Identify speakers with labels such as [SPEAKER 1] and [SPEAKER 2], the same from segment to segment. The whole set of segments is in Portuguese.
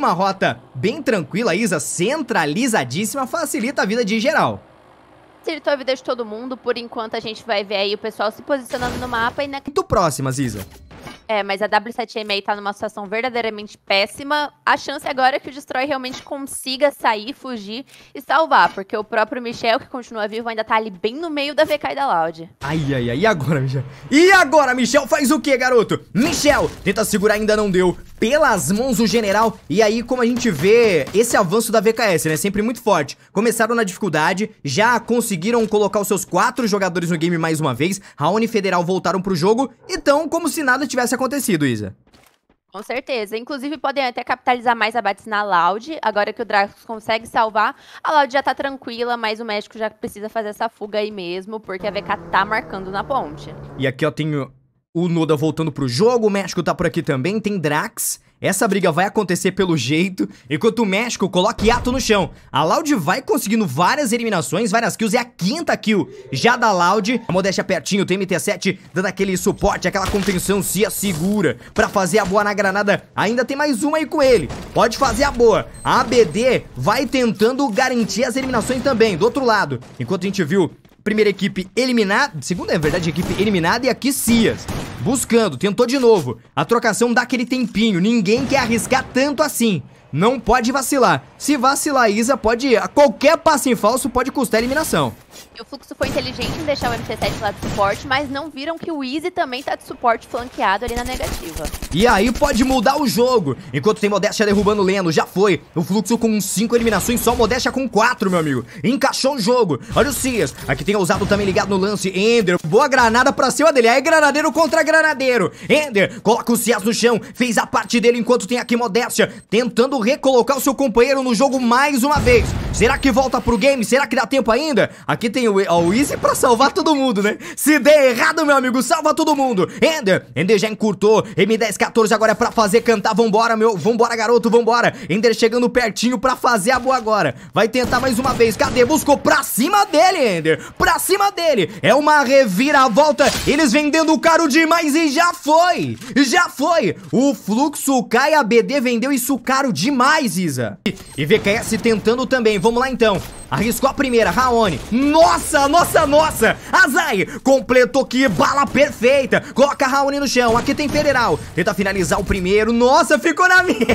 [SPEAKER 1] Uma rota bem tranquila, Isa, centralizadíssima, facilita a vida de geral.
[SPEAKER 2] Facilitou a vida de todo mundo, por enquanto a gente vai ver aí o pessoal se posicionando no mapa e na... Muito
[SPEAKER 1] próximas, Isa.
[SPEAKER 2] É, mas a W7M aí tá numa situação verdadeiramente péssima. A chance agora é que o Destroy realmente consiga sair, fugir e salvar, porque o próprio Michel, que continua vivo, ainda tá ali bem no meio da VK e da Loud.
[SPEAKER 1] Ai, ai, ai, e agora, Michel? E agora, Michel faz o quê, garoto? Michel tenta segurar, ainda não deu. Pelas mãos o general, e aí como a gente vê esse avanço da VKS, né, sempre muito forte. Começaram na dificuldade, já conseguiram colocar os seus quatro jogadores no game mais uma vez, Raoni e Federal voltaram pro jogo, então como se nada tivesse acontecido acontecido, Isa.
[SPEAKER 2] Com certeza. Inclusive, podem até capitalizar mais abates na Loud. Agora que o Drax consegue salvar, a Loud já tá tranquila, mas o México já precisa fazer essa fuga aí mesmo, porque a VK tá marcando na ponte.
[SPEAKER 1] E aqui eu tenho o Noda voltando pro jogo, o México tá por aqui também, tem Drax. Essa briga vai acontecer pelo jeito, enquanto o México coloca hiato no chão. A Loud vai conseguindo várias eliminações, várias kills, é a quinta kill já da Loud. A modéstia pertinho, tem MT7 dando aquele suporte, aquela contenção, se assegura pra fazer a boa na granada. Ainda tem mais uma aí com ele, pode fazer a boa. A ABD vai tentando garantir as eliminações também, do outro lado. Enquanto a gente viu primeira equipe eliminada, segunda, é verdade, equipe eliminada e aqui Cias. Buscando, tentou de novo. A trocação dá aquele tempinho, ninguém quer arriscar tanto assim. Não pode vacilar. Se vacilar, Isa pode... Qualquer passe em falso pode custar eliminação.
[SPEAKER 2] E o Fluxo foi inteligente em deixar o MC7 lá de suporte, mas não viram que o Easy também tá de suporte flanqueado ali na negativa.
[SPEAKER 1] E aí pode mudar o jogo. Enquanto tem Modéstia derrubando o Leno, já foi. O Fluxo com 5 eliminações, só Modéstia com 4, meu amigo. Encaixou o jogo. Olha o Cias. Aqui tem ousado também ligado no lance. Ender, boa granada pra cima dele. Aí granadeiro contra granadeiro. Ender, coloca o Cias no chão. Fez a parte dele enquanto tem aqui Modéstia. Tentando recolocar o seu companheiro no jogo mais uma vez. Será que volta pro game? Será que dá tempo ainda? Aqui tem o, Easy pra salvar todo mundo, né? Se der errado, meu amigo, salva todo mundo. Ender, Ender já encurtou. M1014 agora é pra fazer cantar. Vambora, meu. Vambora, garoto, vambora. Ender chegando pertinho pra fazer a boa agora. Vai tentar mais uma vez. Cadê? Buscou pra cima dele, Ender. Pra cima dele. É uma reviravolta. Eles vendendo caro demais e já foi. Já foi. O fluxo cai, a BD vendeu isso caro demais, Isa. E, e VKS tentando também. Vamos lá, então. Arriscou a primeira, Raoni. Nossa, nossa, nossa! Azai! Completou que bala perfeita! Coloca Raoni no chão, aqui tem Federal. Tenta finalizar o primeiro. Nossa, ficou na mina!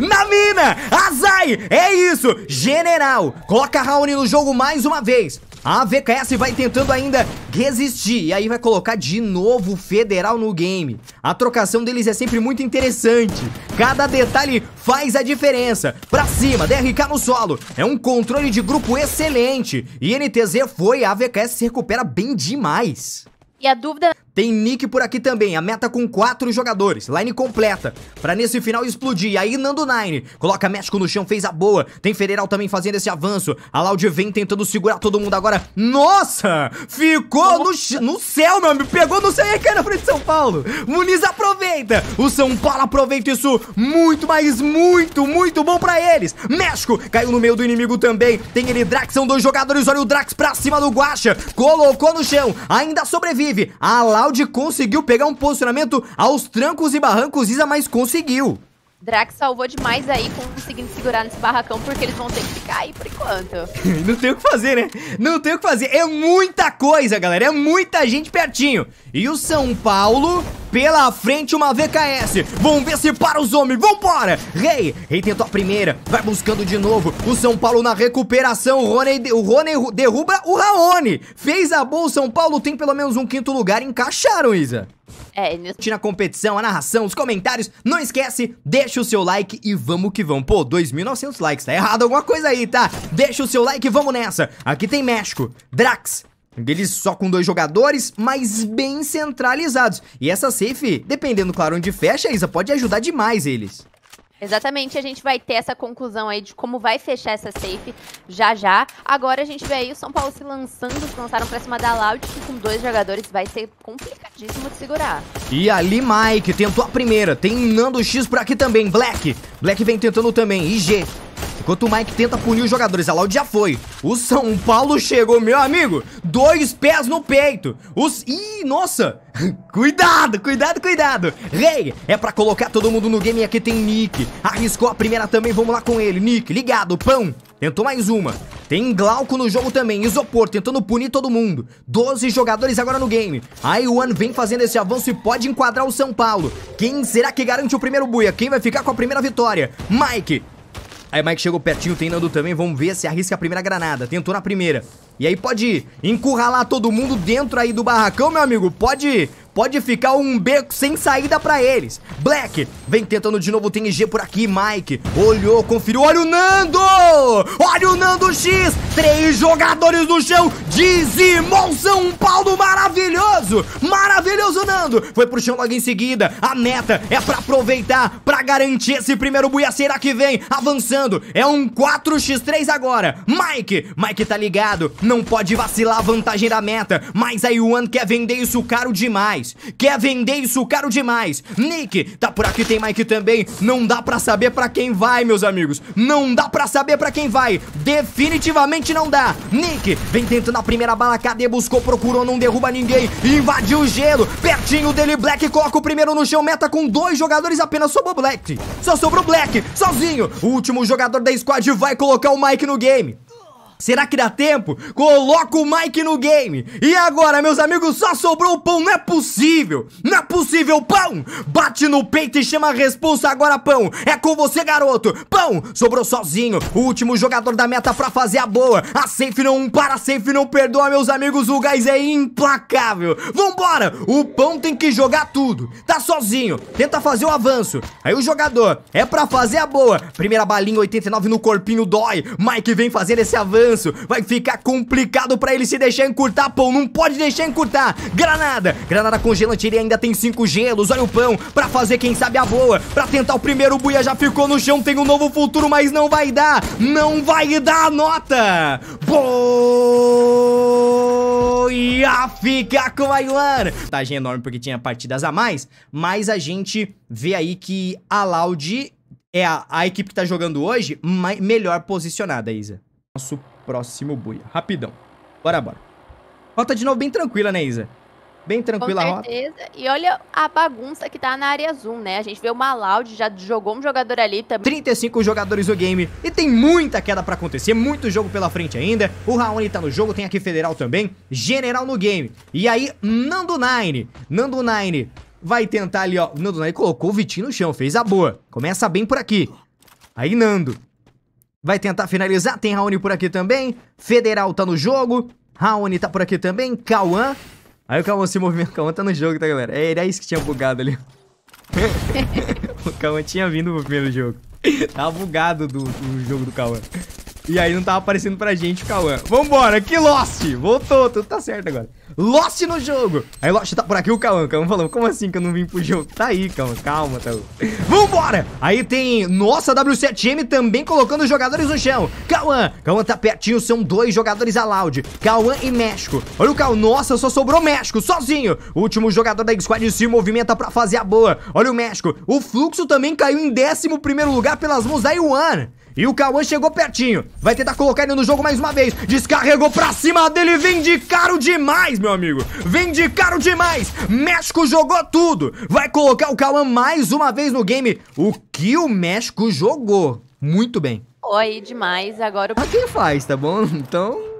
[SPEAKER 1] Na mina! Azai! É isso! General! Coloca Raoni no jogo mais uma vez. A VKS vai tentando ainda resistir e aí vai colocar de novo o Federal no game. A trocação deles é sempre muito interessante. Cada detalhe faz a diferença. Pra cima, DRK no solo. É um controle de grupo excelente. E NTZ foi, a VKS se recupera bem demais. E a dúvida tem Nick por aqui também, a meta com quatro jogadores, line completa, pra nesse final explodir. Aí Nando Nine coloca México no chão, fez a boa. Tem Federal também fazendo esse avanço. A Loud vem tentando segurar todo mundo agora. Nossa! Ficou No, no, céu, meu amigo. Pegou no céu e caiu na frente de São Paulo. Muniz aproveita. O São Paulo aproveita isso muito, mas muito, muito bom pra eles. México caiu no meio do inimigo também. Tem ele Drax, são dois jogadores. Olha o Drax pra cima do Guacha. Colocou no chão. Ainda sobrevive. A Loud Audi conseguiu pegar um posicionamento aos trancos e barrancos, Isa, mas conseguiu.
[SPEAKER 2] Drax salvou demais aí conseguindo segurar nesse barracão, porque eles vão ter que ficar aí por enquanto.
[SPEAKER 1] Não tem o que fazer, né? Não tem o que fazer. É muita coisa, galera. É muita gente pertinho. E o São Paulo, pela frente, uma VKS. Vamos ver se para os homens. Vambora! Rei! Rei tentou a primeira. Vai buscando de novo. O São Paulo na recuperação. O Rony, o Rony derruba o Raoni. Fez a boa. O São Paulo tem pelo menos um quinto lugar. Encaixaram, Isa. É, ele... na competição, a narração, os comentários. Não esquece, deixa o seu like e vamos que vamos. Pô, 2.900 likes, tá errado alguma coisa aí, tá? Deixa o seu like e vamos nessa. Aqui tem México, Drax, eles só com dois jogadores, mas bem centralizados. E essa safe, dependendo, claro, onde fecha, Isa, pode ajudar demais eles.
[SPEAKER 2] Exatamente, a gente vai ter essa conclusão aí de como vai fechar essa safe já já. Agora a gente vê aí o São Paulo se lançando, se lançaram pra cima da Loud, que com dois jogadores vai ser complicadíssimo de segurar.
[SPEAKER 1] E ali Mike tentou a primeira, tem Nando X por aqui também, Black. Black vem tentando também, IG. Enquanto o Mike tenta punir os jogadores, a Loud já foi. O São Paulo chegou, meu amigo. Dois pés no peito. Os... Ih, nossa. cuidado, cuidado, cuidado. Rei, hey, é pra colocar todo mundo no game. Aqui tem Nick. Arriscou a primeira também. Vamos lá com ele. Nick, ligado. Pão. Tentou mais uma. Tem Glauco no jogo também. Isopor tentando punir todo mundo. 12 jogadores agora no game. A Iwan vem fazendo esse avanço e pode enquadrar o São Paulo. Quem será que garante o primeiro buia? Quem vai ficar com a primeira vitória? Mike. Aí Mike chegou pertinho, treinando também. Vamos ver se arrisca a primeira granada. Tentou na primeira. E aí pode ir. Encurralar todo mundo dentro aí do barracão, meu amigo. Pode ir. Pode ficar um beco sem saída pra eles. Black, vem tentando de novo. Tem TNG por aqui, Mike. Olhou, conferiu. Olha o Nando! Olha o Nando X! Três jogadores no chão. Dizimou São Paulo maravilhoso! Maravilhoso, Nando! Foi pro chão logo em seguida. A meta é pra aproveitar, pra garantir esse primeiro Buiaceira que vem. Avançando. É um 4x3 agora. Mike! Mike tá ligado. Não pode vacilar a vantagem da meta. Mas aí o One quer vender isso caro demais demais. Quer vender isso caro demais. Nick, tá por aqui, tem Mike também. Não dá pra saber pra quem vai, meus amigos. Não dá pra saber pra quem vai. Definitivamente não dá. Nick, vem dentro na primeira bala. Cadê? Buscou, procurou, não derruba ninguém. Invadiu o gelo. Pertinho dele, Black coloca o primeiro no chão. Meta com dois jogadores apenas. Sobrou Black. Só sobrou Black, sozinho. O último jogador da squad vai colocar o Mike no game. Será que dá tempo? Coloca o Mike no game. E agora, meus amigos, só sobrou o pão. Não é possível. Não é possível, pão. Bate no peito e chama a responsa agora, pão. É com você, garoto. Pão, sobrou sozinho. O último jogador da meta pra fazer a boa. A safe não para, a safe não perdoa, meus amigos. O gás é implacável. Vambora. O pão tem que jogar tudo. Tá sozinho. Tenta fazer o avanço. Aí o jogador é pra fazer a boa. Primeira balinha, 89 no corpinho, dói. Mike vem fazer esse avanço descanso. Vai ficar complicado pra ele se deixar encurtar, pão. Não pode deixar encurtar. Granada. Granada congelante, ele ainda tem cinco gelos. Olha o pão pra fazer, quem sabe, a boa. Pra tentar o primeiro, o Buia já ficou no chão. Tem um novo futuro, mas não vai dar. Não vai dar a nota. Boa fica com a Yuan. Vantagem enorme porque tinha partidas a mais. Mas a gente vê aí que a Loud é a, a, equipe que tá jogando hoje mais, melhor posicionada, Isa. Nosso próximo buia. Rapidão. Bora, bora. Rota de novo bem tranquila, né, Isa? Bem tranquila Com
[SPEAKER 2] certeza. a rota. E olha a bagunça que tá na área azul, né? A gente vê o Malaud, já jogou um jogador ali também.
[SPEAKER 1] 35 jogadores do game e tem muita queda pra acontecer, muito jogo pela frente ainda. O Raoni tá no jogo, tem aqui Federal também, General no game. E aí, Nando Nine. Nando Nine vai tentar ali, ó. Nando Nine colocou o Vitinho no chão, fez a boa. Começa bem por aqui. Aí, Nando vai tentar finalizar. Tem Raoni por aqui também. Federal tá no jogo. Raoni tá por aqui também. Cauã. Aí o Cauã se movimenta. Cauã tá no jogo, tá, galera? É, era isso que tinha bugado ali. o Cauã tinha vindo pro primeiro jogo. Tava tá bugado do, do jogo do Cauã. E aí não tava aparecendo pra gente o Cauã. Vambora, que Lost! Voltou, tudo tá certo agora. Lost no jogo! Aí Lost tá por aqui o Cauã. Cauã falou, como assim que eu não vim pro jogo? Tá aí, Cauã, calma, tá. Vambora! Aí tem, nossa, W7M também colocando os jogadores no chão. Cauã, Cauã tá pertinho, são dois jogadores a loud. Cauã e México. Olha o Cauã, nossa, só sobrou México, sozinho. O último jogador da X-Squad se movimenta pra fazer a boa. Olha o México, o fluxo também caiu em 11 primeiro lugar pelas mãos da Yuan. E o Cauã chegou pertinho. Vai tentar colocar ele no jogo mais uma vez. Descarregou pra cima dele. Vem de caro demais, meu amigo. Vem de caro demais. México jogou tudo. Vai colocar o Cauã mais uma vez no game. O que o México jogou. Muito bem.
[SPEAKER 2] Oi, demais. Agora o... Ah, quem faz,
[SPEAKER 1] tá bom? Então...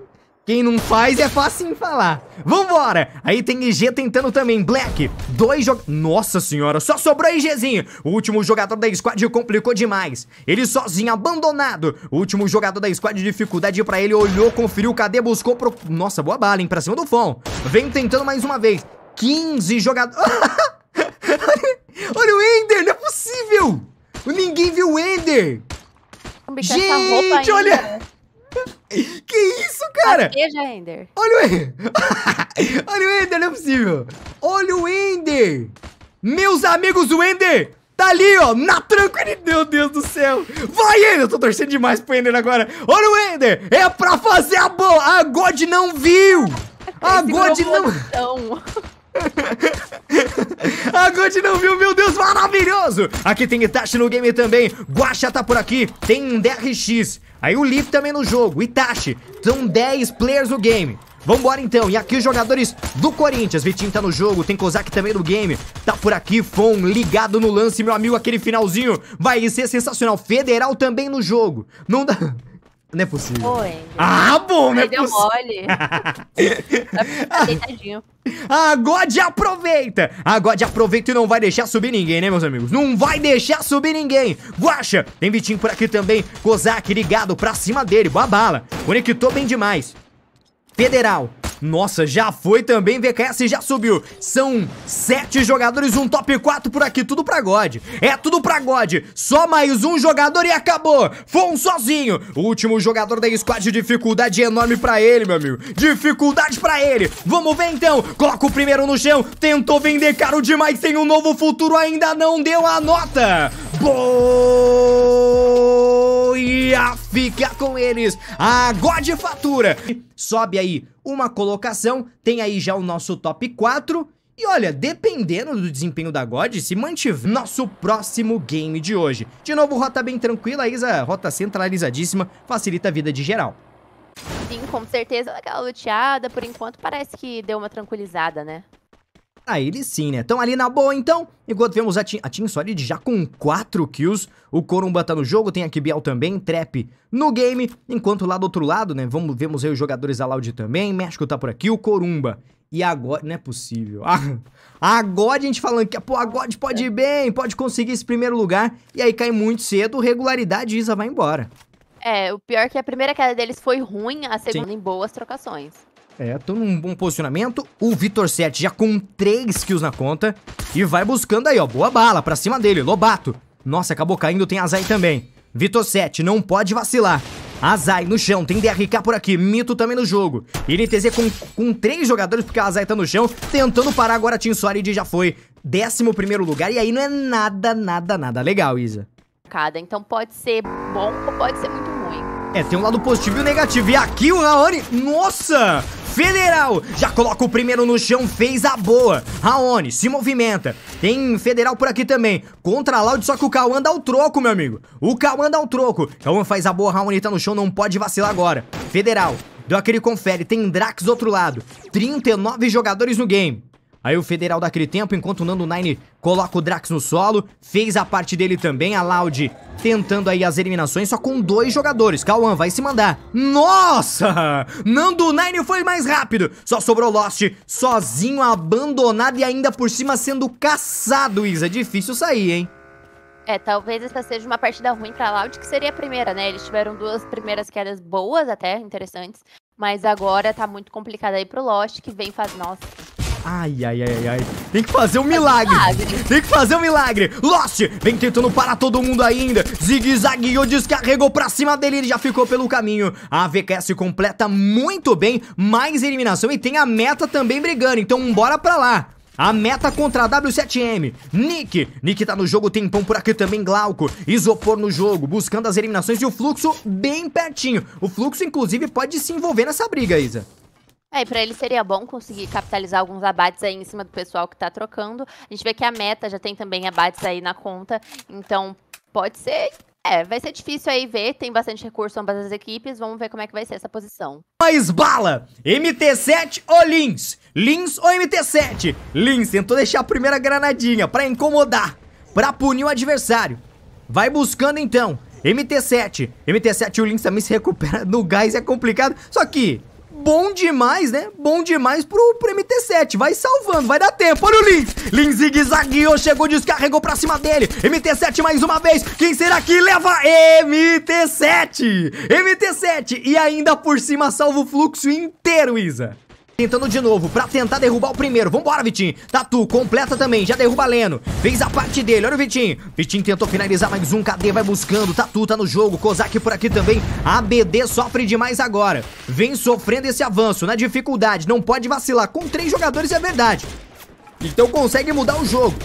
[SPEAKER 1] Quem não faz é fácil em falar. Vambora! Aí tem IG tentando também. Black, dois jogadores. Nossa senhora, só sobrou IGzinho. O último jogador da squad complicou demais. Ele sozinho, abandonado. O último jogador da squad, dificuldade pra ele. Olhou, conferiu, cadê? Buscou pro... Nossa, boa bala, hein? Pra cima do Fon. Vem tentando mais uma vez. 15 jogadores... Olha o Ender, não é possível! Ninguém viu o Ender!
[SPEAKER 2] Gente, olha... Né? Que isso, cara? Seja Ender.
[SPEAKER 1] Olha o Ender. Olha o Ender, não é possível. Olha o Ender. Meus amigos, o Ender tá ali, ó, na tranquilidade. Meu Deus do céu. Vai, Ender. Eu tô torcendo demais pro Ender agora. Olha o Ender. É pra fazer a boa. A God não viu. A God não... A Good não viu, meu Deus, maravilhoso! Aqui tem Itachi no game também, Guacha tá por aqui, tem DRX, aí o Leaf também no jogo, Itachi, são 10 players no game. Vambora então, e aqui os jogadores do Corinthians, Vitinho tá no jogo, tem Kozak também no game, tá por aqui, Fon ligado no lance, meu amigo, aquele finalzinho vai ser sensacional, Federal também no jogo, não dá... Não é possível. Foi. Ah, bom, né é deu mole. tá deitadinho. Ah, God aproveita! agora ah, God aproveita e não vai deixar subir ninguém, né, meus amigos? Não vai deixar subir ninguém! Guacha! Tem Vitinho por aqui também. Kozak ligado pra cima dele. Boa bala. Conectou bem demais. Federal. Nossa, já foi também, VKS já subiu. São sete jogadores, um top 4 por aqui, tudo pra God. É tudo pra God. Só mais um jogador e acabou. Foi um sozinho. O último jogador da squad, dificuldade enorme pra ele, meu amigo. Dificuldade pra ele. Vamos ver então. Coloca o primeiro no chão. Tentou vender caro demais, tem um novo futuro ainda, não deu a nota. Boa! dia fica com eles a God Fatura. Sobe aí uma colocação, tem aí já o nosso top 4. E olha, dependendo do desempenho da God, se mantiver nosso próximo game de hoje. De novo, rota bem tranquila, Isa, rota centralizadíssima, facilita a vida de geral.
[SPEAKER 2] Sim, com certeza, aquela luteada, por enquanto parece que deu uma tranquilizada, né?
[SPEAKER 1] Aí ah, ele sim, né? Então ali na boa, então. Enquanto vemos a, Team, a Team Solid já com 4 kills. O Corumba tá no jogo, tem a Kibiel também, Trap no game. Enquanto lá do outro lado, né? Vamos, vemos aí os jogadores da Loud também. México tá por aqui, o Corumba. E agora... Não é possível. Ah, agora a gente falando que, pô, a God pode ir bem, pode conseguir esse primeiro lugar. E aí cai muito cedo, regularidade Isa vai embora.
[SPEAKER 2] É, o pior é que a primeira queda deles foi ruim, a segunda Sim. em boas trocações.
[SPEAKER 1] É, tô num bom posicionamento. O Vitor 7 já com 3 kills na conta. E vai buscando aí, ó. Boa bala pra cima dele. Lobato. Nossa, acabou caindo. Tem Azai também. Vitor 7 não pode vacilar. Azai no chão, tem DRK por aqui, Mito também no jogo. E NTZ com, com três jogadores, porque a Azai tá no chão, tentando parar agora a Team Solid já foi. 11 lugar, e aí não é nada, nada, nada legal, Isa.
[SPEAKER 2] Então pode ser bom ou pode ser muito ruim.
[SPEAKER 1] É, tem um lado positivo e um negativo. E aqui o Naori, nossa! Federal já coloca o primeiro no chão, fez a boa. Raoni se movimenta. Tem Federal por aqui também. Contra Loud, só que o Cauã dá o troco, meu amigo. O Cauã dá o troco. Cauã faz a boa, Raoni tá no chão, não pode vacilar agora. Federal, deu aquele confere. Tem Drax do outro lado. 39 jogadores no game. Aí o Federal daquele tempo, enquanto o Nando Nine coloca o Drax no solo, fez a parte dele também, a Loud tentando aí as eliminações, só com dois jogadores. Cauã vai se mandar. Nossa! Nando
[SPEAKER 2] Nine foi mais rápido,
[SPEAKER 1] só sobrou Lost, sozinho, abandonado e ainda por cima sendo caçado, Isa. É difícil sair, hein?
[SPEAKER 2] É, talvez essa seja uma partida ruim pra Loud, que seria a primeira, né? Eles tiveram duas primeiras quedas boas até, interessantes. Mas agora tá muito complicado aí pro Lost, que vem faz... Nossa,
[SPEAKER 1] Ai, ai, ai, ai. Tem que fazer um milagre. Tem que fazer um milagre. Lost vem tentando parar todo mundo ainda. zigue o descarregou pra cima dele. Ele já ficou pelo caminho. A VQS completa muito bem. Mais eliminação. E tem a meta também brigando. Então, bora pra lá. A meta contra a W7M. Nick. Nick tá no jogo, tempão por aqui também, Glauco. Isopor no jogo, buscando as eliminações e o fluxo bem pertinho. O fluxo, inclusive, pode se envolver nessa briga, Isa.
[SPEAKER 2] É, e pra ele seria bom conseguir capitalizar alguns abates aí em cima do pessoal que tá trocando. A gente vê que a meta já tem também abates aí na conta, então pode ser. É, vai ser difícil aí ver, tem bastante recurso ambas as equipes, vamos ver como é que vai ser essa posição.
[SPEAKER 1] Mais bala! MT7 ou Lins? Lins ou MT7? Lins tentou deixar a primeira granadinha pra incomodar, pra punir o adversário. Vai buscando então. MT7. MT7 e o Lins também se recupera no gás, é complicado. Só que bom demais, né? Bom demais pro, pro MT7. Vai salvando, vai dar tempo. Olha o Lin Lins zigue-zagueou, chegou, descarregou pra cima dele. MT7 mais uma vez. Quem será que leva? MT7. MT7. E ainda por cima salva o fluxo inteiro, Isa. Tentando de novo pra tentar derrubar o primeiro. Vambora, Vitinho. Tatu, tá completa também. Já derruba Leno. Fez a parte dele. Olha o Vitinho. Vitinho tentou finalizar mais um. KD vai buscando. Tatu tá, tá no jogo. Kozak por aqui também. ABD sofre demais agora. Vem sofrendo esse avanço na dificuldade. Não pode vacilar. Com três jogadores é verdade. Então consegue mudar o jogo.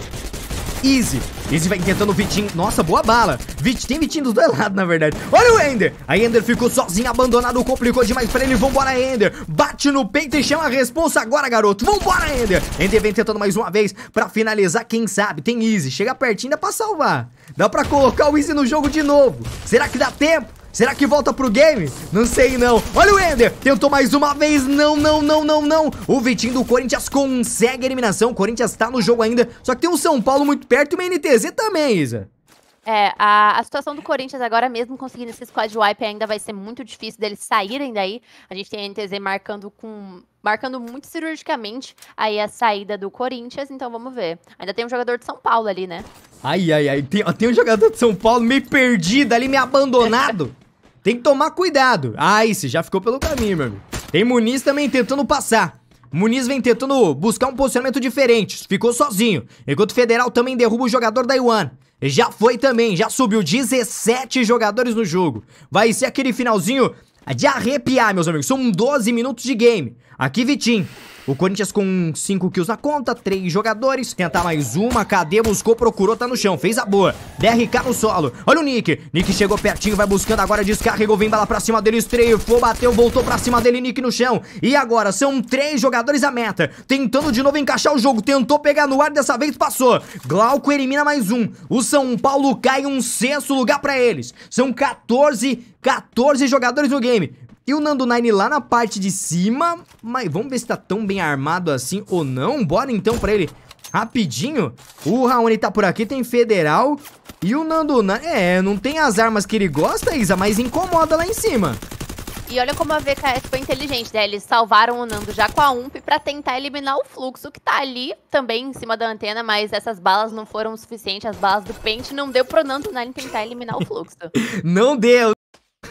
[SPEAKER 1] Easy. Izzy vai tentando o Vitinho. Nossa, boa bala. Vitinho, tem Vitinho dos dois lados, na verdade. Olha o Ender. A Ender ficou sozinho, abandonado. Complicou demais pra ele. Vambora, Ender. Bate no peito e chama a responsa agora, garoto. Vambora, Ender. Ender vem tentando mais uma vez pra finalizar. Quem sabe? Tem Easy. Chega pertinho, dá pra salvar. Dá pra colocar o Easy no jogo de novo. Será que dá tempo? Será que volta pro game? Não sei não. Olha o Ender, tentou mais uma vez. Não, não, não, não, não. O Vitinho do Corinthians consegue a eliminação. O Corinthians tá no jogo ainda. Só que tem um São Paulo muito perto e uma NTZ também, Isa.
[SPEAKER 2] É, a, a, situação do Corinthians agora mesmo conseguindo esse squad wipe ainda vai ser muito difícil deles saírem daí. A gente tem a NTZ marcando com marcando muito cirurgicamente aí a saída do Corinthians, então vamos ver. Ainda tem um jogador de São Paulo ali, né?
[SPEAKER 1] Ai, ai, ai, tem, tem um jogador de São Paulo meio perdido ali, meio abandonado. Tem que tomar cuidado. Ah, esse já ficou pelo caminho, meu amigo. Tem Muniz também tentando passar. Muniz vem tentando buscar um posicionamento diferente. Ficou sozinho. Enquanto o Federal também derruba o jogador da Iwan. Já foi também, já subiu 17 jogadores no jogo. Vai ser aquele finalzinho de arrepiar, meus amigos. São 12 minutos de game. Aqui, Vitinho. O Corinthians com 5 kills na conta, 3 jogadores. Tentar mais uma. Cadê? Buscou, procurou, tá no chão. Fez a boa. DRK no solo. Olha o Nick. Nick chegou pertinho, vai buscando agora. Descarregou, vem bala pra cima dele. Estreifou, bateu, voltou pra cima dele. Nick no chão. E agora são 3 jogadores à meta. Tentando de novo encaixar o jogo. Tentou pegar no ar, dessa vez passou. Glauco elimina mais um. O São Paulo cai um sexto lugar pra eles. São 14, 14 jogadores no game. E o Nando Nine lá na parte de cima. Mas vamos ver se tá tão bem armado assim ou não. Bora então pra ele rapidinho. O Raoni tá por aqui, tem Federal. E o Nando Nine... É, não tem as armas que ele gosta, Isa, mas incomoda lá em cima.
[SPEAKER 2] E olha como a VKS é, foi inteligente, né? Eles salvaram o Nando já com a UMP pra tentar eliminar o fluxo que tá ali também em cima da antena, mas essas balas não foram suficientes, as balas do pente não deu pro Nando Nine tentar eliminar o fluxo. não deu.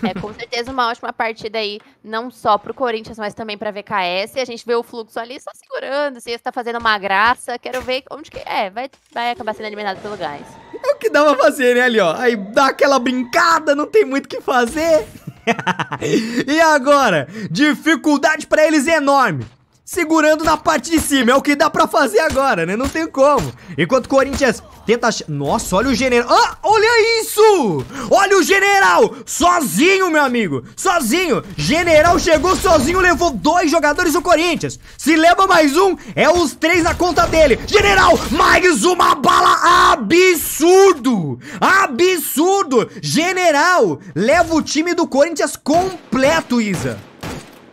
[SPEAKER 2] É com certeza uma ótima partida aí, não só para o Corinthians, mas também para VKS. E A gente vê o fluxo ali só segurando, se está fazendo uma graça. Quero ver onde que. É, vai, vai acabar sendo eliminado pelo gás.
[SPEAKER 1] É o que dá pra fazer, né, ali, ó. Aí dá aquela brincada, não tem muito o que fazer. e agora? Dificuldade para eles é enorme segurando na parte de cima. É o que dá pra fazer agora, né? Não tem como. Enquanto o Corinthians tenta... Nossa, olha o general. Ah, olha isso! Olha o general! Sozinho, meu amigo! Sozinho! General chegou sozinho, levou dois jogadores do Corinthians. Se leva mais um, é os três na conta dele. General, mais uma bala absurdo! Absurdo! General, leva o time do Corinthians completo, Isa.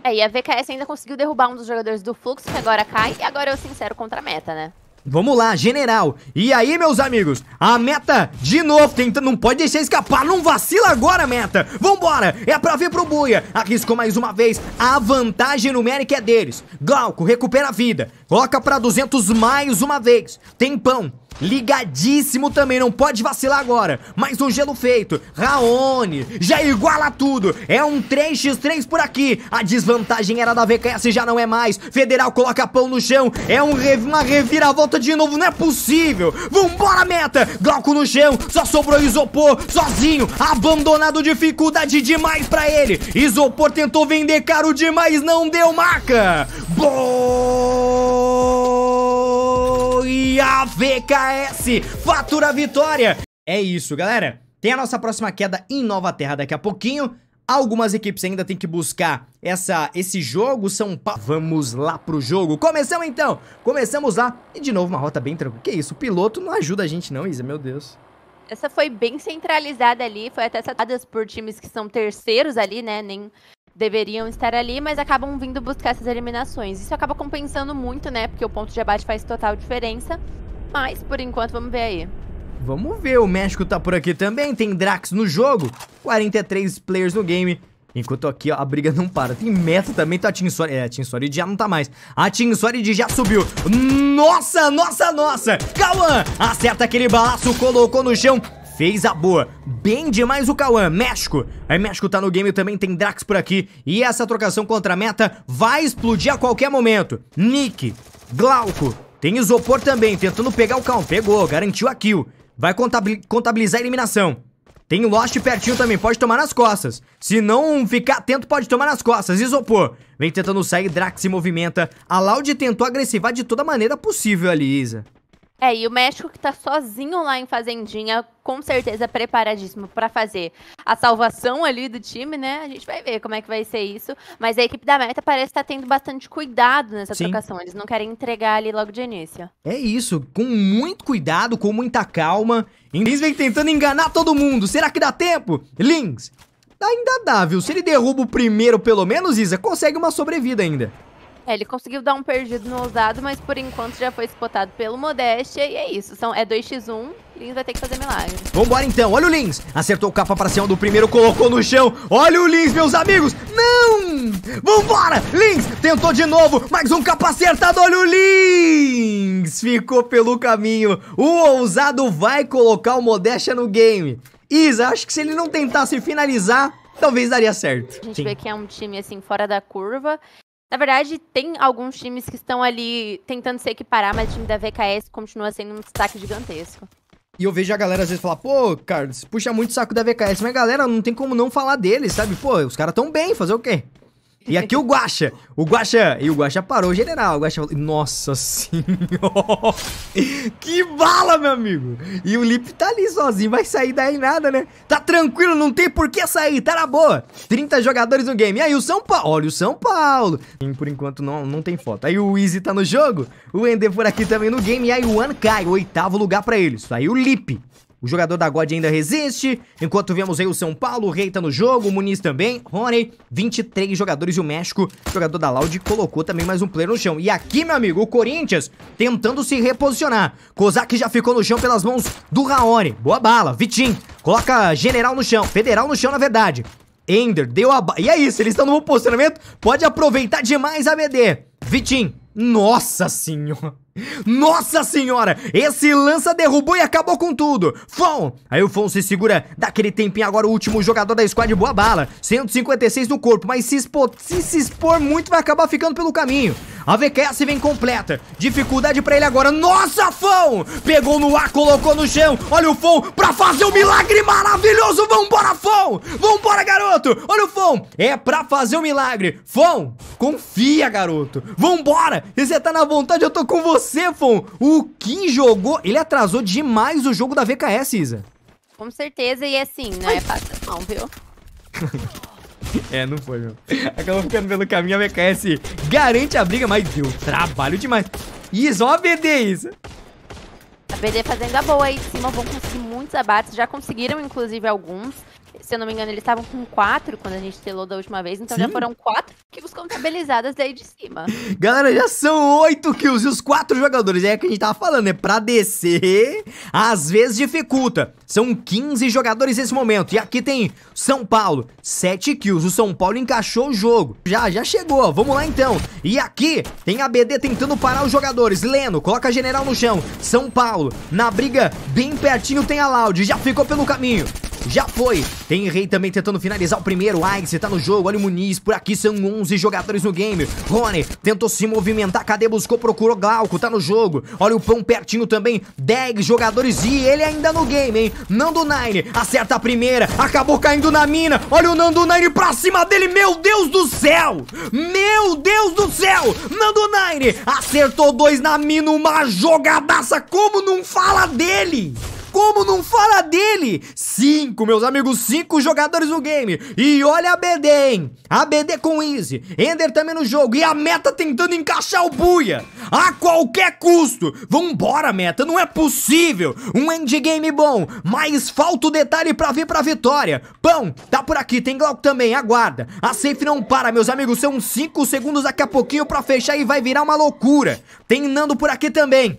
[SPEAKER 2] É, e a VKS ainda conseguiu derrubar um dos jogadores do Fluxo, que agora cai, e agora eu sincero contra a meta, né?
[SPEAKER 1] Vamos lá, general. E aí, meus amigos? A meta de novo Tenta? Não pode deixar escapar. Não vacila agora, meta. Vambora. É pra ver pro Buia. Arriscou mais uma vez. A vantagem numérica é deles. Glauco recupera a vida. Coloca pra 200 mais uma vez. Tempão. Ligadíssimo também, não pode vacilar agora. Mais um gelo feito. Raoni já iguala tudo. É um 3x3 por aqui. A desvantagem era da VKS, já não é mais. Federal coloca pão no chão. É um rev uma reviravolta de novo, não é possível. Vambora, meta. Glauco no chão, só sobrou Isopor, sozinho, abandonado. Dificuldade demais pra ele. Isopor tentou vender caro demais, não deu marca.
[SPEAKER 2] Boa!
[SPEAKER 1] e a VKS fatura vitória. É isso, galera. Tem a nossa próxima queda em Nova Terra daqui a pouquinho. Algumas equipes ainda têm que buscar essa, esse jogo, São Paulo. Vamos lá pro jogo. Começamos então. Começamos lá. E de novo uma rota bem tranquila. Que isso, o piloto não ajuda a gente não, Isa, meu Deus.
[SPEAKER 2] Essa foi bem centralizada ali, foi até satadas por times que são terceiros ali, né? Nem deveriam estar ali, mas acabam vindo buscar essas eliminações. Isso acaba compensando muito, né? Porque o ponto de abate faz total diferença. Mas, por enquanto, vamos ver aí.
[SPEAKER 1] Vamos ver, o México tá por aqui também, tem Drax no jogo, 43 players no game, Enquanto aqui, ó, a briga não para. Tem meta também, tá a Team É, a Team já não tá mais. A Team já subiu. Nossa, nossa, nossa! Cauã acerta aquele balaço, colocou no chão. Fez a boa. Bem demais o Cauã. México. Aí México tá no game também, tem Drax por aqui. E essa trocação contra a meta vai explodir a qualquer momento. Nick, Glauco. Tem Isopor também, tentando pegar o Cauã. Pegou, garantiu a kill. Vai contabilizar a eliminação. Tem Lost pertinho também, pode tomar nas costas. Se não ficar atento, pode tomar nas costas. Isopor. Vem tentando sair, Drax se movimenta. A Loud tentou agressivar de toda maneira possível ali, Isa.
[SPEAKER 2] É, e o México que tá sozinho lá em Fazendinha, com certeza preparadíssimo para fazer a salvação ali do time, né? A gente vai ver como é que vai ser isso. Mas a equipe da meta parece estar tá tendo bastante cuidado nessa Sim. trocação. Eles não querem entregar ali logo de início.
[SPEAKER 1] É isso, com muito cuidado, com muita calma. Lins vem tentando enganar todo mundo. Será que dá tempo? Links ainda dá, viu? Se ele derruba o primeiro, pelo menos, Isa, consegue uma sobrevida ainda.
[SPEAKER 2] É, ele conseguiu dar um perdido no ousado, mas por enquanto já foi spotado pelo Modéstia. E é isso, são, é 2x1. Lins vai ter que fazer milagre.
[SPEAKER 1] Vambora então, olha o Lins. Acertou o capa para cima do primeiro, colocou no chão. Olha o Lins, meus amigos.
[SPEAKER 2] Não! Vambora! Lins
[SPEAKER 1] tentou de novo, mais um capa acertado. Olha o Lins! Ficou pelo caminho. O ousado vai colocar o Modéstia no game. Isa, acho que se ele não tentasse finalizar, talvez daria certo.
[SPEAKER 2] A gente Sim. vê que é um time, assim, fora da curva. Na verdade, tem alguns times que estão ali tentando se equiparar, mas o time da VKS continua sendo um destaque gigantesco.
[SPEAKER 1] E eu vejo a galera às vezes falar, pô, Carlos, puxa muito saco da VKS, mas galera, não tem como não falar deles, sabe? Pô, os caras tão bem, fazer o quê? E aqui o Guaxa, o Guaxa, e o Guaxa parou o general, o Guaxa falou, nossa senhora, que bala, meu amigo. E o Lip tá ali sozinho, vai sair daí nada, né? Tá tranquilo, não tem por que sair, tá na boa. 30 jogadores no game, e aí o São Paulo, olha o São Paulo. E por enquanto não, não tem foto. Aí o Easy tá no jogo, o Ender por aqui também no game, e aí o One cai, o oitavo lugar pra eles. Aí o Lip, o jogador da God ainda resiste. Enquanto vemos aí o São Paulo, o Rei tá no jogo, o Muniz também. Rony, 23 jogadores e o México, jogador da Loud, colocou também mais um player no chão. E aqui, meu amigo, o Corinthians tentando se reposicionar. Kozak já ficou no chão pelas mãos do Raoni. Boa bala, Vitinho. Coloca General no chão, Federal no chão, na verdade. Ender deu a... E é isso, eles estão no posicionamento. Pode aproveitar demais a BD. Vitinho. Nossa senhora. Nossa senhora, esse lança derrubou e acabou com tudo Fon, aí o Fon se segura Daquele tempinho agora o último jogador da squad Boa bala, 156 no corpo Mas se, expo, se, se expor muito vai acabar ficando pelo caminho A VQS vem completa, dificuldade pra ele agora Nossa Fon, pegou no ar Colocou no chão, olha o Fon Pra fazer um milagre maravilhoso Vambora Fon, vambora garoto Olha o Fon, é pra fazer um milagre Fon, confia garoto Vambora, e você tá na vontade eu tô com você você, Fon, o Kim jogou... Ele atrasou demais o jogo da VKS, Isa.
[SPEAKER 2] Com certeza, e assim, não é fácil não, viu?
[SPEAKER 1] É, não foi, meu. Acabou ficando pelo caminho, a VKS garante a briga, mas deu trabalho demais. Isa, ó a BD, Isa.
[SPEAKER 2] A BD fazendo a boa aí de cima, vão conseguir muitos abates, já conseguiram, inclusive, alguns se eu não me engano, eles estavam com quatro quando a gente telou da última vez, então Sim. já foram quatro kills contabilizadas daí de cima.
[SPEAKER 1] Galera, já são oito kills e os quatro jogadores, é o que a gente tava falando, né? Pra descer, às vezes dificulta. São 15 jogadores nesse momento. E aqui tem São Paulo, sete kills. O São Paulo encaixou o jogo. Já, já chegou. Vamos lá então. E aqui tem a BD tentando parar os jogadores. Leno, coloca a general no chão. São Paulo, na briga, bem pertinho tem a Loud. Já ficou pelo caminho. Já foi. Tem Rei também tentando finalizar o primeiro. Ice tá no jogo. Olha o Muniz. Por aqui são 11 jogadores no game. Rony tentou se movimentar. Cadê? Buscou, procurou. Glauco tá no jogo. Olha o Pão pertinho também. 10 jogadores e ele ainda no game, hein? Nando Nine acerta a primeira. Acabou caindo na mina. Olha o Nando Nine pra cima dele. Meu Deus do céu! Meu Deus do céu! Nando Nine acertou dois na mina. Uma jogadaça. Como não fala dele? Como não fala dele? Cinco, meus amigos, cinco jogadores no game. E olha a BD, hein? A BD com Easy. Ender também no jogo. E a meta tentando encaixar o Buia. A qualquer custo. Vambora, meta. Não é possível. Um endgame bom. Mas falta o detalhe pra vir pra vitória. Pão, tá por aqui. Tem Glauco também. Aguarda. A safe não para, meus amigos. São cinco segundos daqui a pouquinho pra fechar e vai virar uma loucura. Tem Nando por aqui também.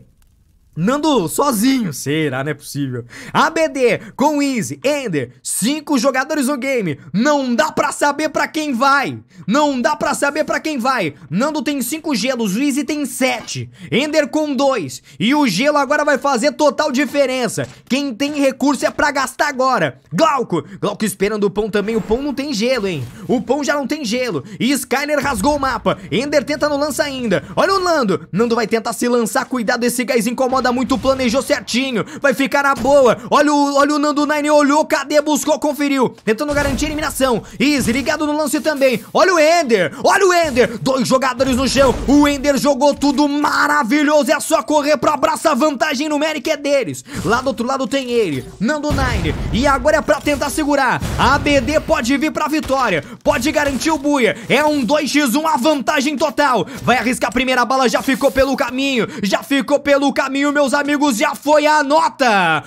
[SPEAKER 1] Nando sozinho, será? Não é possível. ABD com Easy, Ender, cinco jogadores no game. Não dá pra saber pra quem vai. Não dá pra saber pra quem vai. Nando tem cinco gelos, o Easy tem sete. Ender com dois. E o gelo agora vai fazer total diferença. Quem tem recurso é pra gastar agora. Glauco, Glauco esperando o pão também. O pão não tem gelo, hein? O pão já não tem gelo. E Skyler rasgou o mapa. Ender tenta no lança ainda. Olha o Nando. Nando vai tentar se lançar. Cuidado, esse gás incomoda Ronaldo muito planejou certinho. Vai ficar na boa. Olha o, olha o Nando Nine olhou, cadê? Buscou, conferiu. Tentando garantir a eliminação. Easy ligado no lance também. Olha o Ender. Olha o Ender. Dois jogadores no chão. O Ender jogou tudo maravilhoso. É só correr pra abraçar A vantagem numérica é deles. Lá do outro lado tem ele. Nando Nine. E agora é pra tentar segurar. A ABD pode vir pra vitória. Pode garantir o Buia. É um 2x1 a vantagem total. Vai arriscar a primeira bala. Já ficou pelo caminho. Já ficou pelo caminho meus amigos, já foi a nota!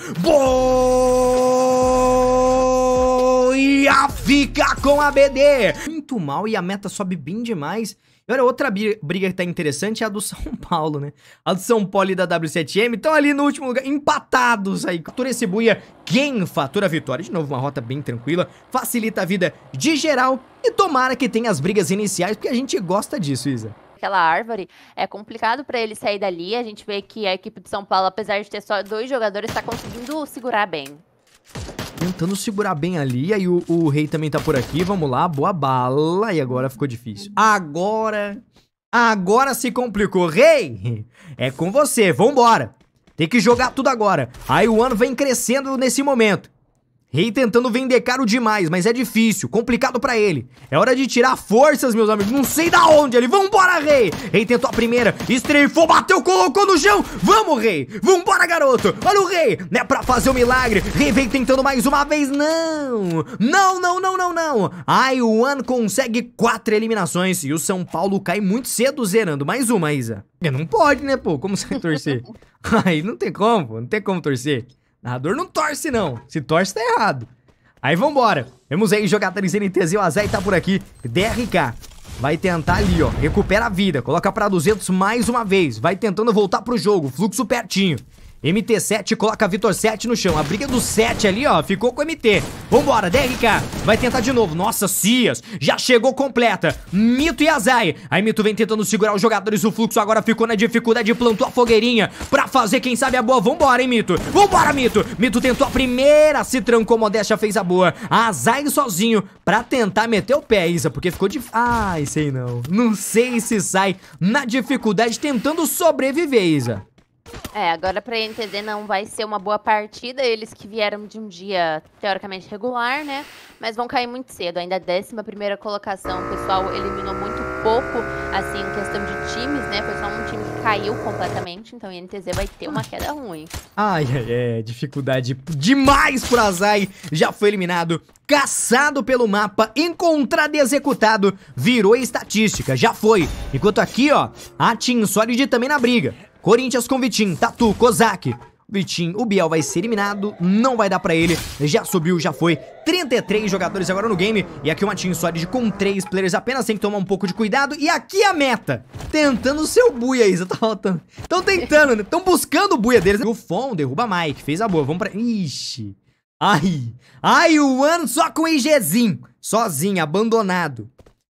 [SPEAKER 1] a fica com a BD! Muito mal e a meta sobe bem demais. E olha, outra briga que tá interessante é a do São Paulo, né? A do São Paulo e da W7M estão ali no último lugar, empatados aí. Turecibuia, quem fatura a vitória? De novo, uma rota bem tranquila, facilita a vida de geral e tomara que tenha as brigas iniciais, porque a gente gosta disso, Isa
[SPEAKER 2] naquela árvore. É complicado para ele sair dali. A gente vê que a equipe de São Paulo, apesar de ter só dois jogadores, está conseguindo segurar bem.
[SPEAKER 1] Tentando segurar bem ali, aí o, o rei também tá por aqui, vamos lá, boa bala, e agora ficou difícil.
[SPEAKER 2] Agora,
[SPEAKER 1] agora se complicou, rei, é com você, vambora. Tem que jogar tudo agora. Aí o ano vem crescendo nesse momento. Rei tentando vender caro demais, mas é difícil, complicado pra ele. É hora de tirar forças, meus amigos. Não sei da onde ele. Vambora, Rei! Rei tentou a primeira, estreifou, bateu, colocou no chão. Vamos, Rei! Vambora, garoto! Olha o Rei! Não é pra fazer o um milagre. Rei vem tentando mais uma vez. Não! Não, não, não, não, não! Ai, o One consegue quatro eliminações e o São Paulo cai muito cedo, zerando mais uma, Isa. Não pode, né, pô? Como você torcer? Aí não tem como, pô. Não tem como torcer. Narrador não torce, não. Se torce, tá errado. Aí vambora. Vemos aí jogadores NTZ, o Azé tá por aqui. DRK. Vai tentar ali, ó. Recupera a vida. Coloca pra 200 mais uma vez. Vai tentando voltar pro jogo. Fluxo pertinho. MT7 coloca Vitor 7 no chão. A briga do 7 ali, ó, ficou com o MT. Vambora, DRK. Vai tentar de novo. Nossa, Cias. Já chegou completa. Mito e Azai. Aí Mito vem tentando segurar os jogadores do fluxo. Agora ficou na dificuldade. Plantou a fogueirinha pra fazer, quem sabe, a boa. Vambora, hein, Mito. Vambora, Mito. Mito tentou a primeira. Se trancou. Modéstia fez a boa. Azai sozinho pra tentar meter o pé, Isa. Porque ficou de... Ai, sei não. Não sei se sai na dificuldade tentando sobreviver, Isa.
[SPEAKER 2] É, agora pra entender não vai ser uma boa partida, eles que vieram de um dia teoricamente regular, né? Mas vão cair muito cedo, ainda a 11 colocação, o pessoal eliminou muito pouco, assim, em questão de times, né? Foi só um time que caiu completamente, então NTZ vai ter uma queda ruim.
[SPEAKER 1] Ai, é, dificuldade demais pro Azai, já foi eliminado, caçado pelo mapa, encontrado e executado, virou estatística, já foi. Enquanto aqui, ó, a Team Solid também na briga. Corinthians com Vitinho, Tatu, Kozak. Vitinho, o Biel vai ser eliminado, não vai dar pra ele, já subiu, já foi, 33 jogadores agora no game, e aqui o Matinho Solid com 3 players apenas, tem que tomar um pouco de cuidado, e aqui a meta, tentando o seu buia, Isa, tá faltando, Estão tentando, estão buscando o buia deles, e o Fon derruba Mike, fez a boa, vamos pra, ixi, ai, ai, o ano só com o IGzinho, sozinho, abandonado.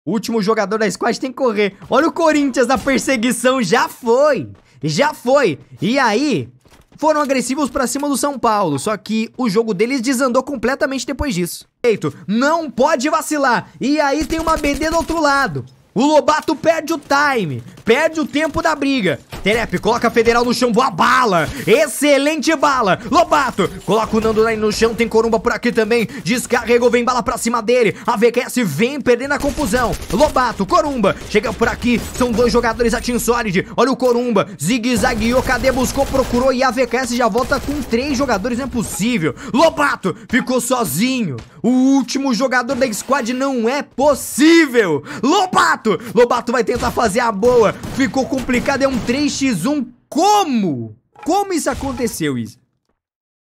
[SPEAKER 1] último jogador da squad tem que correr. Olha o Corinthians na perseguição, já foi. Já foi! E aí, foram agressivos para cima do São Paulo, só que o jogo deles desandou completamente depois disso. feito não pode vacilar! E aí tem uma BD do outro lado. O Lobato perde o time, perde o tempo da briga. Telep coloca a Federal no chão, boa bala, excelente bala. Lobato coloca o Nando lá no chão, tem Corumba por aqui também. Descarregou, vem bala pra cima dele. A VQS vem perdendo a confusão. Lobato, Corumba, chega por aqui, são dois jogadores a Team Solid. Olha o Corumba, zigue-zagueou, cadê? Buscou, procurou e a VQS já volta com três jogadores, não é possível. Lobato ficou sozinho, o último jogador da squad não é possível. Lobato! Lobato. Lobato vai tentar fazer a boa. Ficou complicado, é um 3x1. Como? Como isso aconteceu, Isa?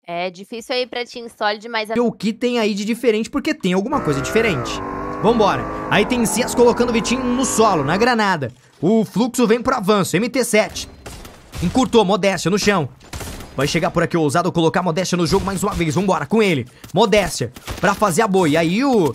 [SPEAKER 2] É difícil aí pra Team Solid, mas... O
[SPEAKER 1] que tem aí de diferente? Porque tem alguma coisa diferente. Vambora. Aí tem Cias colocando o Vitinho no solo, na granada. O fluxo vem pro avanço, MT7. Encurtou, Modéstia no chão. Vai chegar por aqui o ousado colocar Modéstia no jogo mais uma vez. Vambora, com ele. Modéstia, pra fazer a E Aí o...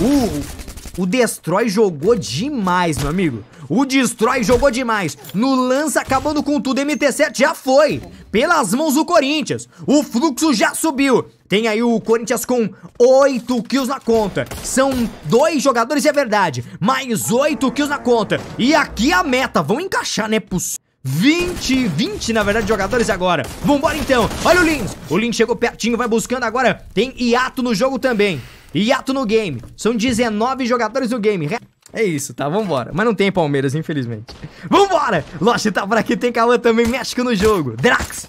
[SPEAKER 1] O... O Destroy jogou demais, meu amigo. O Destroy jogou demais. No lance, acabando com tudo, MT7 já foi. Pelas mãos do Corinthians. O fluxo já subiu. Tem aí o Corinthians com 8 kills na conta. São dois jogadores, é verdade. Mais 8 kills na conta. E aqui a meta. Vão encaixar, né? Possível. 20, 20 na verdade jogadores agora Vambora então, olha o Lins O Lins chegou pertinho, vai buscando agora Tem hiato no jogo também Yato no game. São 19 jogadores no game. É isso, tá? Vambora. Mas não tem Palmeiras, infelizmente. Vambora! Lost tá por aqui, tem Cauã também, México no jogo. Drax,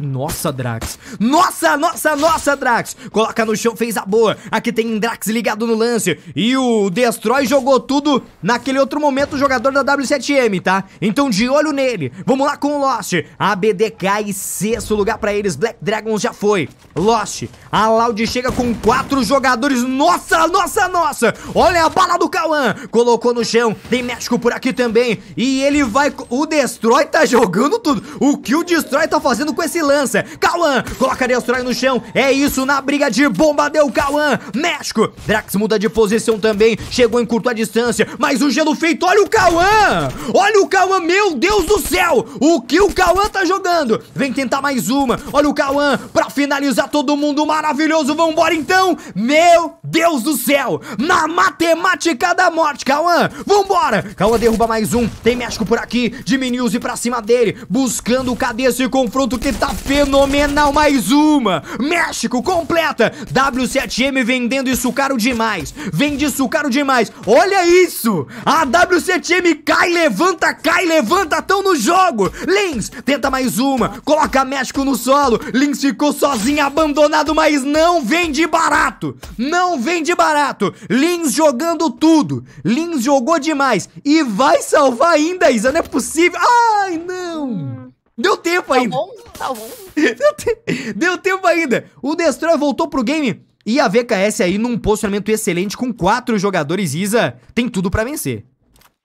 [SPEAKER 1] nossa, Drax. Nossa, nossa, nossa, Drax. Coloca no chão, fez a boa. Aqui tem Drax ligado no lance. E o Destroy jogou tudo naquele outro momento, o jogador da W7M, tá? Então, de olho nele. Vamos lá com o Lost. ABD cai, sexto lugar pra eles. Black Dragons já foi. Lost. A Loud chega com quatro jogadores. Nossa, nossa, nossa. Olha a bala do Kawan. Colocou no chão. Tem México por aqui também. E ele vai... O Destroy tá jogando tudo. O que o Destroy tá fazendo com esse lança. Cauã coloca Destroy no chão. É isso na briga de bomba. Deu Cauã. México. Drax muda de posição também. Chegou em curto a distância. Mas o gelo feito. Olha o Cauã. Olha o Cauã. Meu Deus do céu. O que o Cauã tá jogando? Vem tentar mais uma. Olha o Cauã. Pra finalizar todo mundo. Maravilhoso. Vambora então. Meu Deus do céu. Na matemática da morte, Cauã. Vambora. Cauã derruba mais um. Tem México por aqui. Diminuse pra cima dele. Buscando cadê esse confronto que tá fenomenal mais uma. México completa. W7M vendendo isso caro demais. Vende isso caro demais. Olha isso. A W7M cai, levanta, cai, levanta. Tão no jogo. Lins, tenta mais uma. Coloca México no solo. Lins ficou sozinho, abandonado, mas não vende barato. Não vende barato. Lins jogando tudo. Lins jogou demais. E vai salvar ainda, Isa. Não é possível. Ai, não. Deu tempo tá ainda. Tá bom, tá bom. Deu, te... Deu tempo ainda. O Destroy voltou pro game e a VKS aí num posicionamento excelente com quatro jogadores. Isa tem tudo para vencer.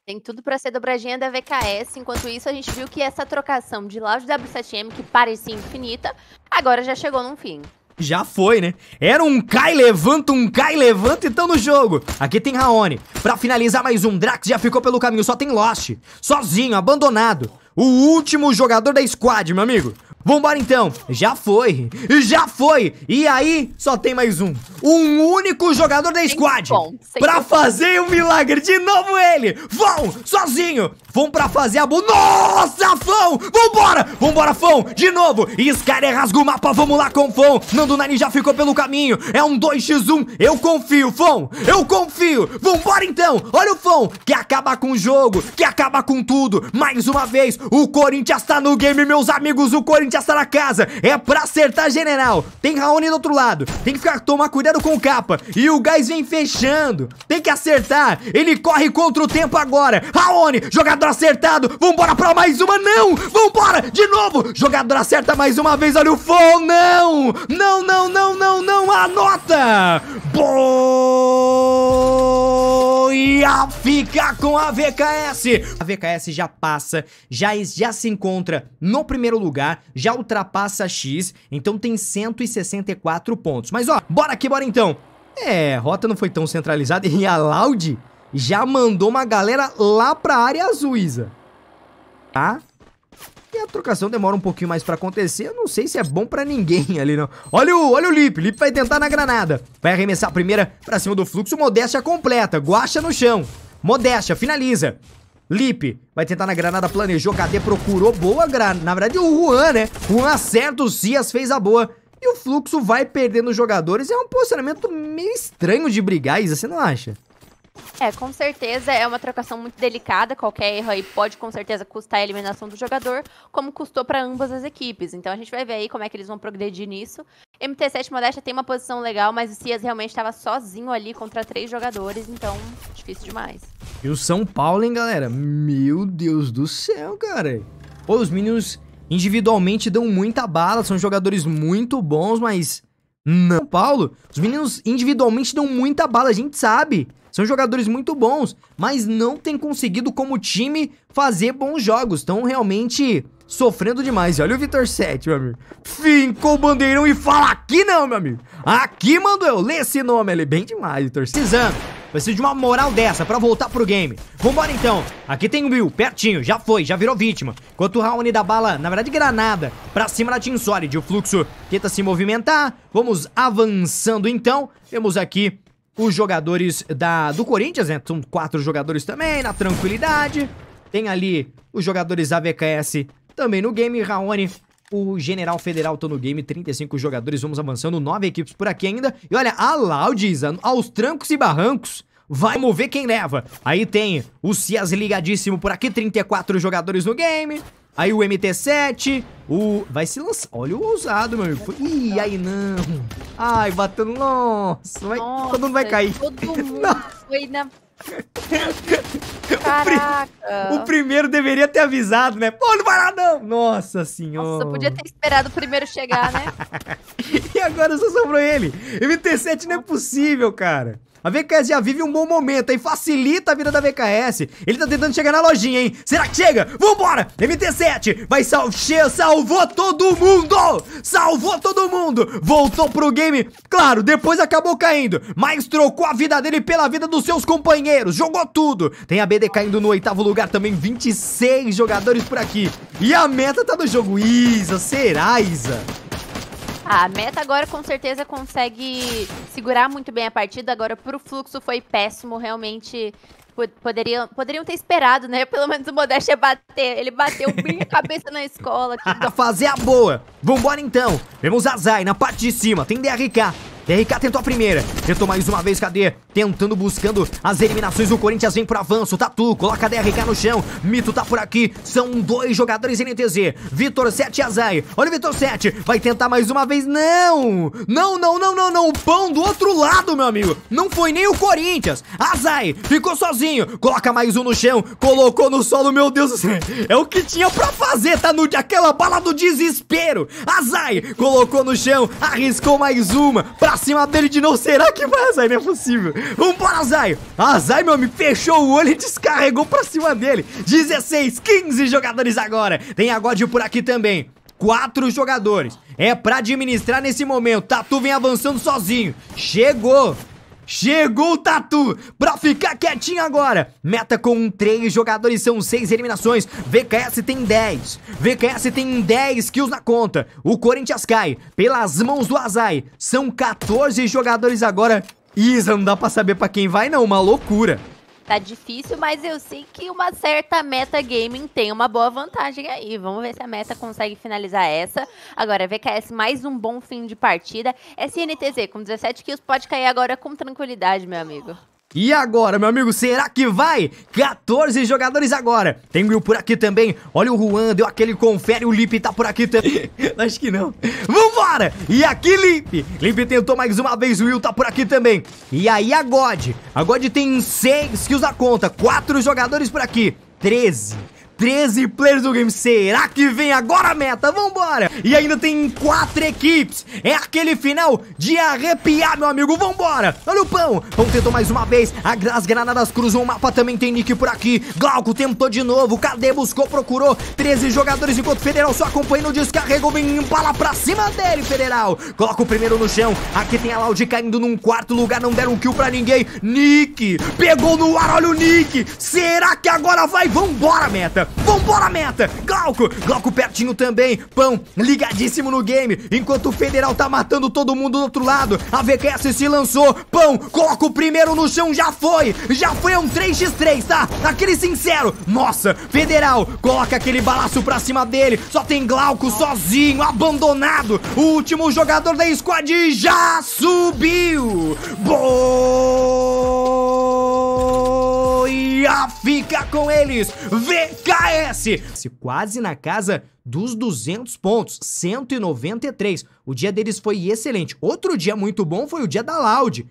[SPEAKER 2] Tem tudo para ser dobradinha da VKS. Enquanto isso, a gente viu que essa trocação de Loud W7M, que parecia infinita, agora já chegou num fim.
[SPEAKER 1] Já foi, né? Era um cai, levanta, um cai, levanta e tão no jogo. Aqui tem Raoni. Pra finalizar mais um, Drax já ficou pelo caminho, só tem Lost. Sozinho, abandonado. O último jogador da squad, meu amigo. Vambora então, já foi, já foi E aí, só tem mais um Um único jogador da squad bom, Pra é fazer o um milagre De novo ele, vão, sozinho Vão pra fazer a bola Nossa, Fão, vambora Vambora, Fão, de novo Skyler rasga o mapa, vamos lá com Fão Nando Nani já ficou pelo caminho É um 2x1, eu confio, Fão Eu confio, vambora então Olha o Fão, que acaba com o jogo Que acaba com tudo, mais uma vez O Corinthians tá no game, meus amigos O Corinthians de casa, É pra acertar general. Tem Raoni do outro lado. Tem que ficar, tomar cuidado com o capa. E o gás vem fechando. Tem que acertar. Ele corre contra o tempo agora. Raoni, jogador acertado. Vambora pra mais uma. Não! Vambora! De novo! Jogador acerta mais uma vez. Olha o fogo. Não! Não, não, não, não, não. Anota! Boa! fica com a VKS. A VKS já passa, já, já se encontra no primeiro lugar, já ultrapassa a X, então tem 164 pontos. Mas ó, bora aqui, bora então. É, rota não foi tão centralizada e a Loud já mandou uma galera lá pra área azul, Isa. Tá? E a trocação demora um pouquinho mais pra acontecer. Eu não sei se é bom pra ninguém ali, não. Olha o, olha o Lip. Lip vai tentar na granada. Vai arremessar a primeira pra cima do fluxo. Modéstia completa. Guacha no chão. Modéstia, finaliza. Lip vai tentar na granada, planejou, cadê? Procurou, boa granada. Na verdade, o Juan, né? Juan acerta, o Cias fez a boa. E o fluxo vai perdendo os jogadores. É um posicionamento meio estranho de brigar, Isa, você não acha?
[SPEAKER 2] É, com certeza é uma trocação muito delicada. Qualquer erro aí pode com certeza custar a eliminação do jogador, como custou para ambas as equipes. Então a gente vai ver aí como é que eles vão progredir nisso. MT7 Modesta tem uma posição legal, mas o Cias realmente estava sozinho ali contra três jogadores, então difícil demais.
[SPEAKER 1] E o São Paulo, hein, galera? Meu Deus do céu, cara. Pô, os meninos individualmente dão muita bala, são jogadores muito bons, mas não, Paulo, os meninos individualmente dão muita bala, a gente sabe. São jogadores muito bons, mas não tem conseguido como time fazer bons jogos. Estão realmente sofrendo demais. E olha o Vitor 7, meu amigo. Fincou o bandeirão e fala aqui não, meu amigo. Aqui mando eu. Lê esse nome ali. Bem demais, Vitor. Precisando. Preciso de uma moral dessa pra voltar pro game. Vambora então. Aqui tem o Will, pertinho. Já foi, já virou vítima. Enquanto o Raoni da bala, na verdade granada, pra cima da Team Solid. O fluxo tenta se movimentar. Vamos avançando então. Temos aqui os jogadores da, do Corinthians, né? São quatro jogadores também, na tranquilidade. Tem ali os jogadores AVKS também no game. Raoni, o General Federal, estão no game. 35 jogadores, vamos avançando. Nove equipes por aqui ainda. E olha, a Laudiz, aos trancos e barrancos. Vai mover quem leva. Aí tem o Cias ligadíssimo por aqui, 34 jogadores no game. Aí o MT-7, o... Vai se lançar. Olha o ousado, meu amigo. Ih, aí não. Ai, batendo. Nossa, vai... Nossa, todo mundo vai cair. Todo mundo
[SPEAKER 2] foi na... Caraca. O, pri... o,
[SPEAKER 1] primeiro deveria ter avisado, né? Pô, não vai lá não. Nossa senhora. Nossa, podia
[SPEAKER 2] ter esperado o primeiro chegar, né?
[SPEAKER 1] e agora só sobrou ele. MT-7 não é possível, cara. A VKS já vive um bom momento, hein? Facilita a vida da VKS. Ele tá tentando chegar na lojinha, hein? Será que chega? Vambora! MT7! Vai salvar! Salvou todo mundo! Salvou todo mundo! Voltou pro game. Claro, depois acabou caindo. Mas trocou a vida dele pela vida dos seus companheiros. Jogou tudo. Tem a BD caindo no oitavo lugar também. 26 jogadores por aqui. E a meta tá no jogo. Isa, será, Isa?
[SPEAKER 2] Ah, a meta agora com certeza consegue segurar muito bem a partida. Agora pro fluxo foi péssimo, realmente poderiam, poderiam ter esperado, né? Pelo menos o Modeste ia bater. Ele bateu bem a cabeça na escola. Que...
[SPEAKER 1] Fazer a boa. Vambora então. Vemos a Zai na parte de cima. Tem DRK. DRK tentou a primeira. Tentou mais uma vez, cadê? Tentando, buscando as eliminações. O Corinthians vem pro avanço. Tatu coloca a DRK no chão. Mito tá por aqui. São dois jogadores NTZ. Vitor 7 e Azai. Olha o Vitor 7. Vai tentar mais uma vez. Não! Não, não, não, não, não. O pão do outro lado, meu amigo. Não foi nem o Corinthians. Azai ficou sozinho. Coloca mais um no chão. Colocou no solo. Meu Deus do céu. É o que tinha pra fazer. Tá no aquela bala do desespero. Azai colocou no chão. Arriscou mais uma. Pra pra cima dele de novo. Será que vai, Azai? Não é possível. Vambora, Azai. Azai, meu amigo, fechou o olho e descarregou pra cima dele. 16, 15 jogadores agora. Tem a God por aqui também. Quatro jogadores. É pra administrar nesse momento. Tatu vem avançando sozinho. Chegou. Chegou o Tatu pra ficar quietinho agora. Meta com 3 jogadores, são 6 eliminações. VKS tem 10. VKS tem 10 kills na conta. O Corinthians cai pelas mãos do Azai. São 14 jogadores agora. Isa, não dá pra saber pra quem vai não, uma loucura
[SPEAKER 2] tá difícil, mas eu sei que uma certa meta gaming tem uma boa vantagem aí. Vamos ver se a meta consegue finalizar essa. Agora, VKS, mais um bom fim de partida. SNTZ com 17 kills pode cair agora com tranquilidade, meu amigo.
[SPEAKER 1] E agora, meu amigo, será que vai? 14 jogadores agora. Tem Will por aqui também. Olha o Juan, deu aquele confere. O Lipe tá por aqui também.
[SPEAKER 2] Acho que não.
[SPEAKER 1] Vambora! E aqui, Lipe. Lipe tentou mais uma vez. O Will tá por aqui também. E aí, a God. A God tem 6 kills na conta. 4 jogadores por aqui. 13. 13 players do game. Será que vem agora a meta? Vambora! E ainda tem quatro equipes. É aquele final de arrepiar, meu amigo. Vambora! Olha o pão. Pão tentou mais uma vez. As granadas cruzam o mapa. Também tem Nick por aqui. Glauco tentou de novo. Cadê? Buscou, procurou. 13 jogadores enquanto Federal só acompanha no descarrego. Vem empala pra cima dele, Federal. Coloca o primeiro no chão. Aqui tem a Loud caindo num quarto lugar. Não deram um kill pra ninguém. Nick pegou no ar. Olha o Nick. Será que agora vai? Vambora, meta! meta! Vambora, meta! Glauco! Glauco pertinho também! Pão ligadíssimo no game! Enquanto o Federal tá matando todo mundo do outro lado, a VQS se lançou! Pão, coloca o primeiro no chão, já foi! Já foi um 3x3, tá? Aquele sincero! Nossa, Federal! Coloca aquele balaço pra cima dele! Só tem Glauco sozinho, abandonado! O último jogador da squad já subiu! Boa! Goiá fica com eles. VKS! Se quase na casa dos 200 pontos, 193. O dia deles foi excelente. Outro dia muito bom foi o dia da Laude.